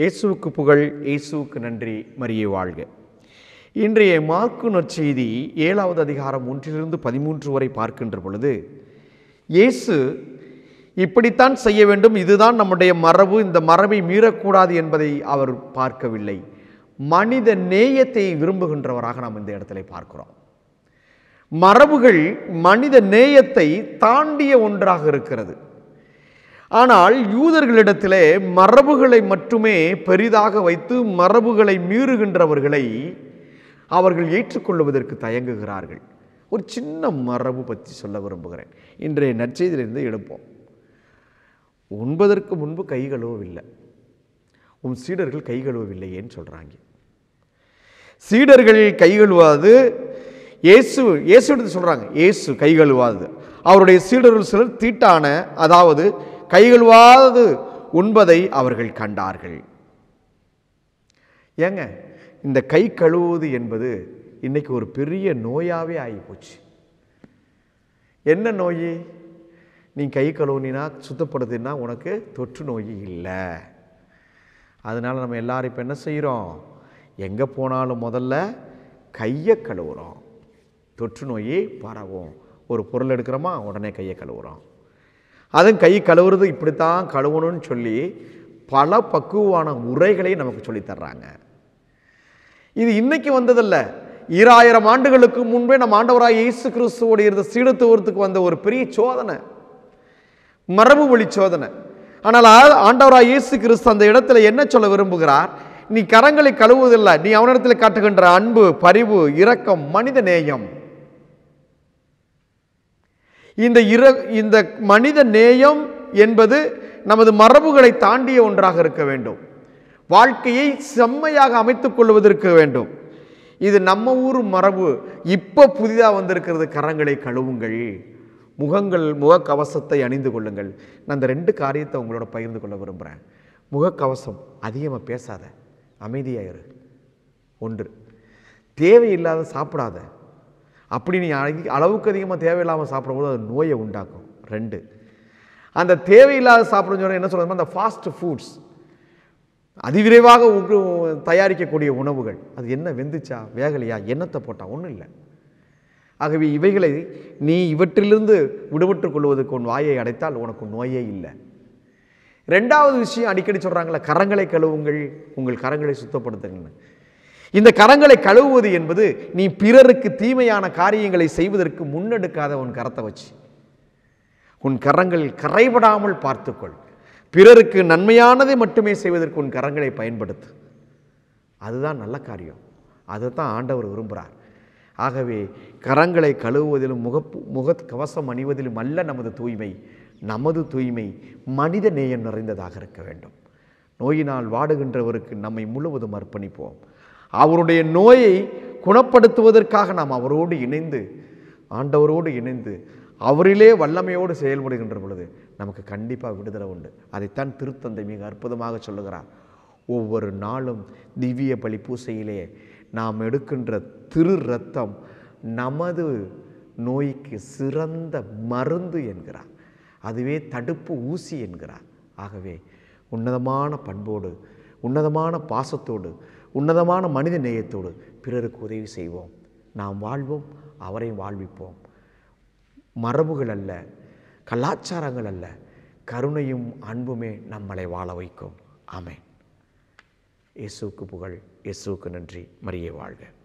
இயேசுவுக்கு புகழ் இயேசுவுக்கு நன்றி மரிய வாழ்க இன்றைய மாக்கு நற்செய்தி ஏழாவது அதிகாரம் ஒன்றிலிருந்து பதிமூன்று வரை பார்க்கின்ற பொழுது இயேசு இப்படித்தான் செய்ய வேண்டும் இதுதான் நம்முடைய மரபு இந்த மரபை மீறக்கூடாது என்பதை அவர் பார்க்கவில்லை மனித நேயத்தை விரும்புகின்றவராக நாம் இந்த இடத்துல பார்க்கிறோம் மரபுகள் மனித நேயத்தை தாண்டிய ஒன்றாக இருக்கிறது ஆனால் யூதர்களிடத்திலே மரபுகளை மட்டுமே பெரிதாக வைத்து மரபுகளை மீறுகின்றவர்களை அவர்கள் ஏற்றுக்கொள்வதற்கு தயங்குகிறார்கள் ஒரு சின்ன மரபு பற்றி சொல்ல விரும்புகிறேன் இன்றைய நற்செய்தியிலிருந்து எடுப்போம் உண்பதற்கு முன்பு கை கழுவவில்லை உன் சீடர்கள் கை கழுவவில்லையேன்னு சொல்கிறாங்க சீடர்கள் கைகழுவாது இயேசு இயேசு எடுத்து சொல்கிறாங்க இயேசு கைகழுவாது அவருடைய சீடர்கள் சிலர் தீட்டான அதாவது கைகழுவாது உண்பதை அவர்கள் கண்டார்கள் ஏங்க இந்த கை கழுவுவது என்பது இன்றைக்கி ஒரு பெரிய நோயாகவே ஆகிப்போச்சு என்ன நோய் நீ கை கழுவுனா சுத்தப்படுத்தினா உனக்கு தொற்று நோய் இல்லை அதனால் நம்ம எல்லோரும் இப்போ என்ன செய்கிறோம் எங்கே போனாலும் முதல்ல கையை கழுவுறோம் தொற்று நோயே பரவும் ஒரு பொருள் எடுக்கிறோமா உடனே கையை கழுவுறோம் அதுவும் கை கழுவுறது இப்படித்தான் கழுவணும்னு சொல்லி பல பக்குவமான உரைகளை நமக்கு சொல்லித்தர்றாங்க இது இன்னைக்கு வந்ததில்ல ஈராயிரம் ஆண்டுகளுக்கு முன்பே நம்ம ஆண்டவராக இயேசு கிறிஸ்துவோடு இருந்த சீடத்துவத்துக்கு வந்த ஒரு பெரிய சோதனை மரபு வழி சோதனை ஆனால் ஆண்டவராக இயேசு கிறிஸ்து அந்த இடத்துல என்ன சொல்ல விரும்புகிறார் நீ கரங்களை கழுவுவதில்லை நீ அவனிடத்தில் காட்டுகின்ற அன்பு பரிவு இரக்கம் மனித நேயம் இந்த இர இந்த மனித நேயம் என்பது நமது மரபுகளை தாண்டிய ஒன்றாக இருக்க வேண்டும் வாழ்க்கையை செம்மையாக அமைத்துக் கொள்வதற்கு வேண்டும் இது நம்ம ஊர் மரபு இப்போ புதிதாக வந்திருக்கிறது கரங்களை கழுவுங்கள் முகங்கள் முகக்கவசத்தை அணிந்து கொள்ளுங்கள் நான் இந்த ரெண்டு காரியத்தை உங்களோட பகிர்ந்து கொள்ள விரும்புகிறேன் முகக்கவசம் அதிகமாக பேசாத அமைதியாயிரு ஒன்று தேவையில்லாத சாப்பிடாத அப்படி நீ அளவுக்கு அதிகமாக தேவையில்லாமல் சாப்பிடும்போது அது நோயை உண்டாக்கும் ரெண்டு அந்த தேவையில்லாத சாப்பிடுன்னு சொன்னால் என்ன சொல்கிறோம் அந்த ஃபாஸ்ட் ஃபுட்ஸ் அதிவிரைவாக தயாரிக்கக்கூடிய உணவுகள் அது என்ன வெந்துச்சா வேகலையா எண்ணத்தை போட்டால் ஒன்றும் இல்லை ஆகவே இவைகளை நீ இவற்றிலிருந்து விடுபட்டு கொள்வதற்கு உன் வாயை அடைத்தால் உனக்கு நோயே இல்லை ரெண்டாவது விஷயம் அடிக்கடி சொல்கிறாங்களே கரங்களை கழுவுங்கள் உங்கள் கரங்களை சுத்தப்படுத்துங்கன்னு இந்த கரங்களை கழுவுவது என்பது நீ பிறருக்கு தீமையான காரியங்களை செய்வதற்கு முன்னெடுக்காத உன் கரத்தை வச்சு உன் கரங்கள் கரைபடாமல் பார்த்துக்கொள் பிறருக்கு நன்மையானதை மட்டுமே செய்வதற்கு உன் கரங்களை பயன்படுத்து அதுதான் நல்ல காரியம் அதை தான் ஆண்டவர் விரும்புகிறார் ஆகவே கரங்களை கழுவுவதிலும் முக முக கவசம் அணிவதிலும் அல்ல நமது தூய்மை நமது தூய்மை மனித நேயம் நிறைந்ததாக இருக்க வேண்டும் நோயினால் வாடுகின்றவருக்கு நம்மை முழுவதும் அர்ப்பணிப்போம் அவருடைய நோயை குணப்படுத்துவதற்காக நாம் அவரோடு இணைந்து ஆண்டவரோடு இணைந்து அவரிலே வல்லமையோடு செயல்படுகின்ற பொழுது நமக்கு கண்டிப்பாக விடுதலை உண்டு அதைத்தான் திருத்தந்தை மிக அற்புதமாக சொல்லுகிறார் ஒவ்வொரு நாளும் திவ்ய பலி பூசையிலே நாம் எடுக்கின்ற திரு ரத்தம் நமது நோய்க்கு சிறந்த மருந்து என்கிறார் அதுவே தடுப்பு ஊசி என்கிறார் ஆகவே உன்னதமான பண்போடு உன்னதமான பாசத்தோடு உன்னதமான மனித நேயத்தோடு பிறருக்கு உதவி செய்வோம் நாம் வாழ்வோம் அவரை வாழ்விப்போம் மரபுகள் அல்ல கலாச்சாரங்கள் அல்ல கருணையும் அன்புமே நம்மளை வாழ வைக்கும் ஆமேன் இயேசுக்கு புகழ் இயேசுக்கு நன்றி மரியே வாழ்க